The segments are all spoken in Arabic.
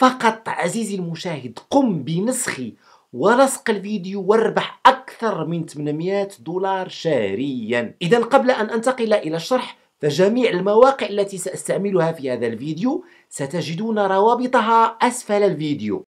فقط عزيزي المشاهد قم بنسخ ولصق الفيديو واربح أكثر من 800 دولار شهريا إذا قبل أن أنتقل إلى الشرح فجميع المواقع التي سأستعملها في هذا الفيديو ستجدون روابطها أسفل الفيديو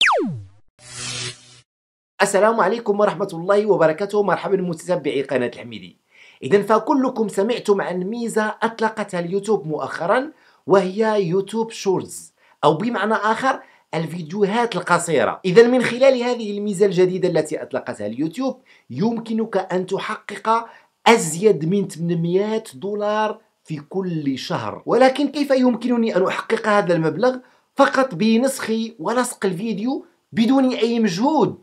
السلام عليكم ورحمة الله وبركاته مرحبا متتبعي قناة الحميدي إذا فكلكم سمعتم عن ميزة أطلقتها اليوتيوب مؤخرا وهي يوتيوب شورتز أو بمعنى آخر الفيديوهات القصيرة إذا من خلال هذه الميزة الجديدة التي أطلقتها اليوتيوب يمكنك أن تحقق أزيد من 800 دولار في كل شهر ولكن كيف يمكنني أن أحقق هذا المبلغ فقط بنسخ ولصق الفيديو بدون أي مجهود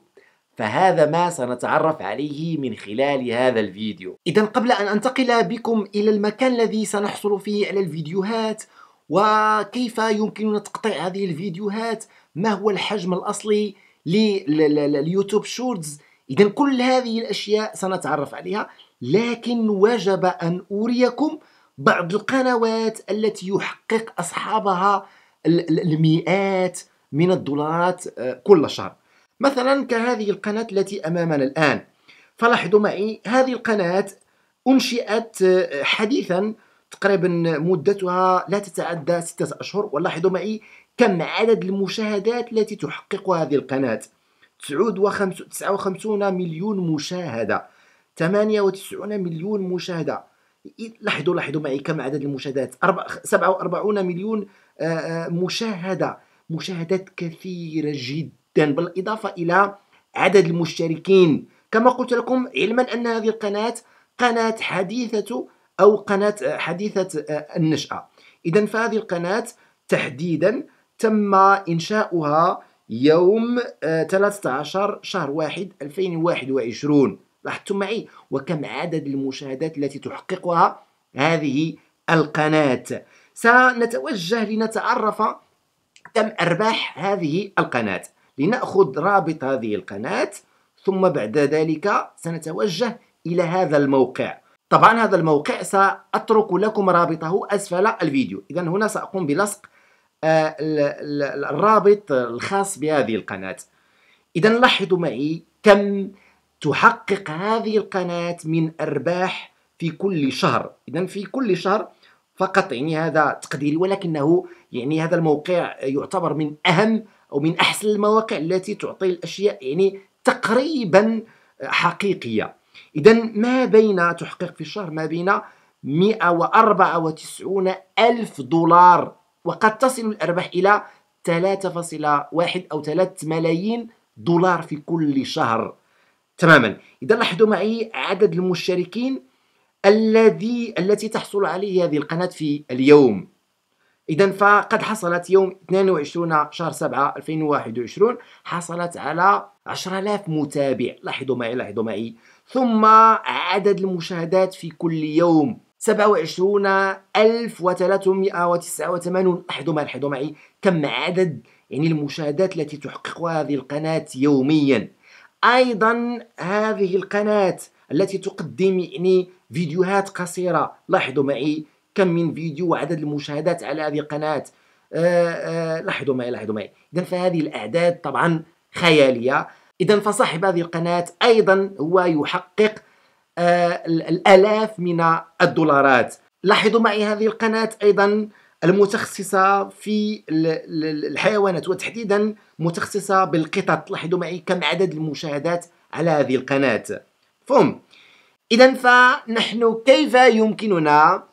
فهذا ما سنتعرف عليه من خلال هذا الفيديو إذا قبل أن أنتقل بكم إلى المكان الذي سنحصل فيه على الفيديوهات وكيف يمكننا تقطيع هذه الفيديوهات ما هو الحجم الأصلي لليوتيوب شورتز إذا كل هذه الأشياء سنتعرف عليها لكن وجب أن أريكم بعض القنوات التي يحقق أصحابها المئات من الدولارات آه، كل شهر مثلا كهذه القناة التي أمامنا الآن فلاحظوا معي هذه القناة أنشئت آه، حديثا تقريبا مدتها لا تتعدى ستة أشهر ولاحظوا معي كم عدد المشاهدات التي تحقق هذه القناة 59 مليون مشاهدة 98 مليون مشاهدة لاحظوا لاحظوا معي كم عدد المشاهدات 47 مليون آه، آه، مشاهدة مشاهدات كثيرة جدا بالإضافة إلى عدد المشتركين كما قلت لكم علما أن هذه القناة قناة حديثة أو قناة آه، حديثة آه، النشأة إذا فهذه القناة تحديدا تم إنشاؤها يوم 13 آه، شهر 1 2021 لاحظتم معي وكم عدد المشاهدات التي تحققها هذه القناة سنتوجه لنتعرف كم أرباح هذه القناة لنأخذ رابط هذه القناة ثم بعد ذلك سنتوجه إلى هذا الموقع طبعا هذا الموقع سأترك لكم رابطه أسفل الفيديو إذا هنا سأقوم بلصق آه، الرابط الخاص بهذه القناة إذا لاحظوا معي كم تحقق هذه القناة من أرباح في كل شهر إذا في كل شهر فقط يعني هذا تقديري ولكنه يعني هذا الموقع يعتبر من أهم أو من أحسن المواقع التي تعطي الأشياء يعني تقريبا حقيقية إذا ما بين تحقيق في الشهر ما بين 194 ألف دولار وقد تصل الأرباح إلى 3.1 أو 3 ملايين دولار في كل شهر تماما إذا لاحظوا معي عدد المشتركين الذي التي تحصل عليه هذه القناة في اليوم إذا فقد حصلت يوم 22 شهر 7 2021 حصلت على 10000 متابع لاحظوا معي لاحظوا معي ثم عدد المشاهدات في كل يوم 27389 لاحظوا معي لاحظوا معي كم عدد يعني المشاهدات التي تحققها هذه القناة يوميا أيضا هذه القناة التي تقدم يعني فيديوهات قصيرة لاحظوا معي كم من فيديو وعدد المشاهدات على هذه القناة آآ آآ لاحظوا معي لاحظوا معي إذا فهذه الأعداد طبعا خيالية إذا فصاحب هذه القناة أيضا هو يحقق آه، الآلاف من الدولارات لاحظوا معي هذه القناة أيضا المتخصصة في الحيوانات وتحديدا متخصصة بالقطط لاحظوا معي كم عدد المشاهدات على هذه القناة فهم إذا فنحن كيف يمكننا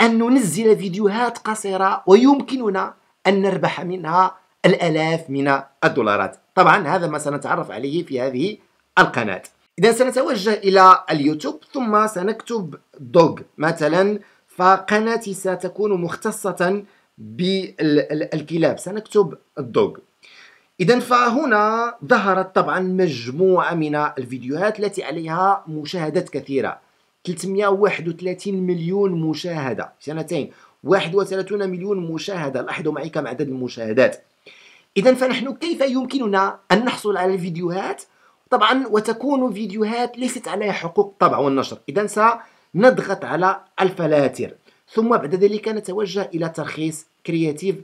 أن ننزل فيديوهات قصيرة ويمكننا أن نربح منها الآلاف من الدولارات طبعا هذا ما سنتعرف عليه في هذه القناة إذا سنتوجه إلى اليوتيوب ثم سنكتب دوغ مثلا فقناتي ستكون مختصة بالكلاب سنكتب الدوغ إذا فهنا ظهرت طبعا مجموعة من الفيديوهات التي عليها مشاهدات كثيرة 331 مليون مشاهدة سنتين 31 مليون مشاهدة لاحظوا معي كم عدد المشاهدات اذا فنحن كيف يمكننا ان نحصل على الفيديوهات طبعا وتكون فيديوهات ليست عليها حقوق طبع والنشر اذا سنضغط على الفلاتر ثم بعد ذلك نتوجه الى ترخيص كرياتيف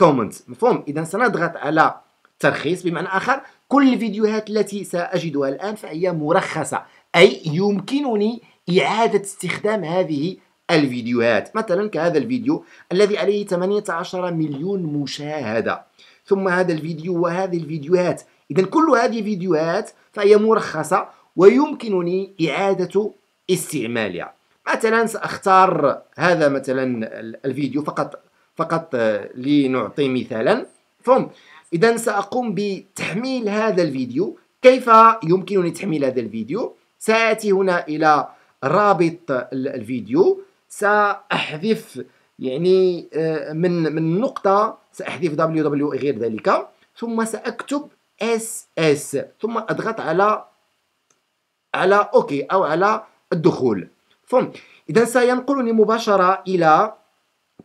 كومنت مفهوم اذا سنضغط على ترخيص بمعنى اخر كل الفيديوهات التي ساجدها الان فهي مرخصه اي يمكنني اعاده استخدام هذه الفيديوهات مثلا كهذا الفيديو الذي عليه 18 مليون مشاهده ثم هذا الفيديو وهذه الفيديوهات إذا كل هذه فيديوهات فهي مرخصة ويمكنني إعادة استعمالها مثلا سأختار هذا مثلا الفيديو فقط فقط آه، لنعطي مثالا ثم إذا سأقوم بتحميل هذا الفيديو كيف يمكنني تحميل هذا الفيديو سآتي هنا إلى رابط الفيديو سأحذف يعني آه، من من نقطة سأحذف دبليو e غير ذلك ثم سأكتب ss ثم أضغط على على اوكي أو على الدخول فهم إذا سينقلني مباشرة إلى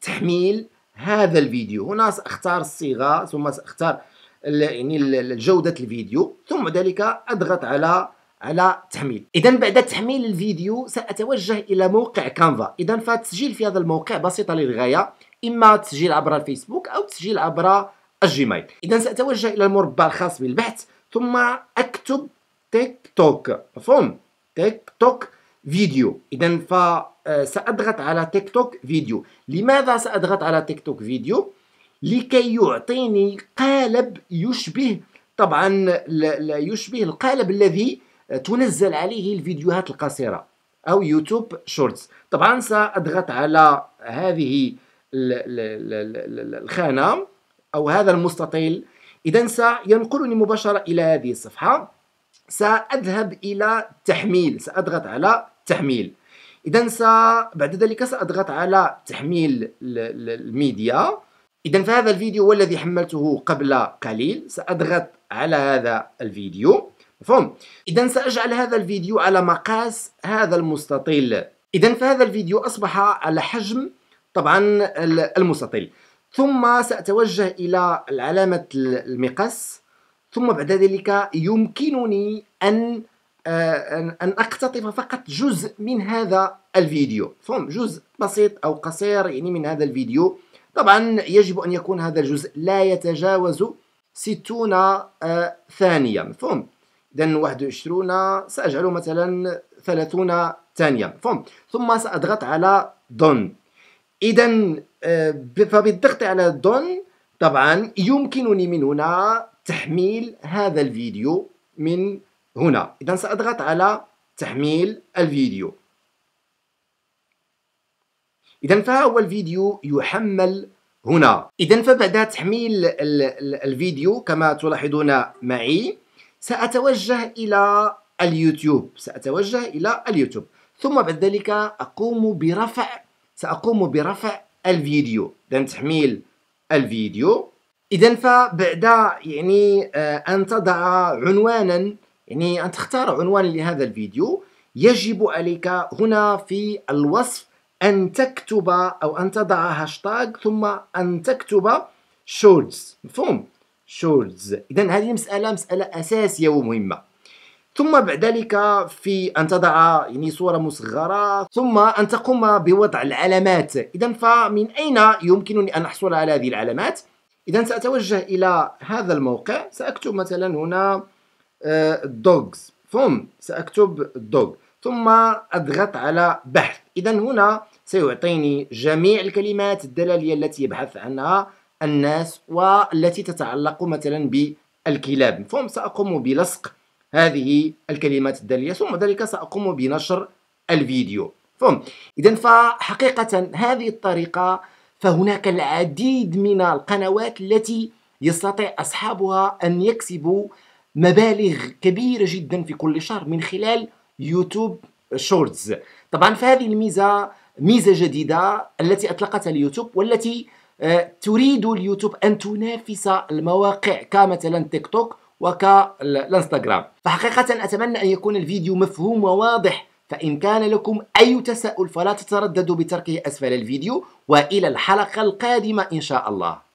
تحميل هذا الفيديو هنا سأختار الصيغة ثم سأختار يعني جودة الفيديو ثم ذلك أضغط على على تحميل اذا بعد تحميل الفيديو ساتوجه الى موقع كانفا اذا فالتسجيل في هذا الموقع بسيطه للغايه اما تسجيل عبر الفيسبوك او تسجيل عبر الجيميل اذا ساتوجه الى المربع الخاص بالبحث ثم اكتب تيك توك مفهوم تيك توك فيديو اذا فساضغط آه، على تيك توك فيديو لماذا ساضغط على تيك توك فيديو لكي يعطيني قالب يشبه طبعا لا يشبه القالب الذي تنزل عليه الفيديوهات القصيرة أو يوتيوب شورتس طبعا سأضغط على هذه الخانة أو هذا المستطيل إذا سينقلني مباشرة إلى هذه الصفحة سأذهب إلى تحميل سأضغط على تحميل إذا بعد ذلك سأضغط على تحميل الميديا إذا فهذا الفيديو هو الذي حملته قبل قليل سأضغط على هذا الفيديو مفهوم اذا ساجعل هذا الفيديو على مقاس هذا المستطيل اذا فهذا الفيديو اصبح على حجم طبعا المستطيل ثم ساتوجه الى علامه المقاس ثم بعد ذلك يمكنني آه، ان ان اقتطف فقط جزء من هذا الفيديو فهم جزء بسيط او قصير يعني من هذا الفيديو طبعا يجب ان يكون هذا الجزء لا يتجاوز 60 آه، ثانيه فهم إذا 21 سأجعله مثلا 30 ثانية فهم ثم سأضغط على دون إذا آه، فبالضغط على دون طبعا يمكنني من هنا تحميل هذا الفيديو من هنا إذا سأضغط على تحميل الفيديو إذا فها هو الفيديو يحمل هنا إذا فبعد تحميل الفيديو كما تلاحظون معي سأتوجه إلى اليوتيوب سأتوجه إلى اليوتيوب ثم بعد ذلك أقوم برفع سأقوم برفع الفيديو إذا تحميل الفيديو إذا فبعد يعني آه، أن تضع عنوانا يعني أن تختار عنوان لهذا الفيديو يجب عليك هنا في الوصف أن تكتب أو أن تضع هاشتاج ثم أن تكتب شورتس مفهوم شولز اذا هذه مساله مساله اساسيه ومهمه ثم بعد ذلك في ان تضع يعني صوره مصغره ثم ان تقوم بوضع العلامات اذا فمن اين يمكنني ان احصل على هذه العلامات اذا ساتوجه الى هذا الموقع ساكتب مثلا هنا دوغز آه، ثم ساكتب دوغ ثم اضغط على بحث اذا هنا سيعطيني جميع الكلمات الدلاليه التي يبحث عنها الناس والتي تتعلق مثلا بالكلاب فهم سأقوم بلصق هذه الكلمات الدالية ثم ذلك سأقوم بنشر الفيديو فهم إذا فحقيقة هذه الطريقة فهناك العديد من القنوات التي يستطيع أصحابها أن يكسبوا مبالغ كبيرة جدا في كل شهر من خلال يوتيوب شورتز طبعا فهذه الميزة ميزة جديدة التي أطلقتها اليوتيوب والتي آه، تريد اليوتيوب أن تنافس المواقع كمثلا تيك توك وكالانستغرام فحقيقة أتمنى أن يكون الفيديو مفهوم وواضح فإن كان لكم أي تساؤل فلا تترددوا بتركه أسفل الفيديو وإلى الحلقة القادمة إن شاء الله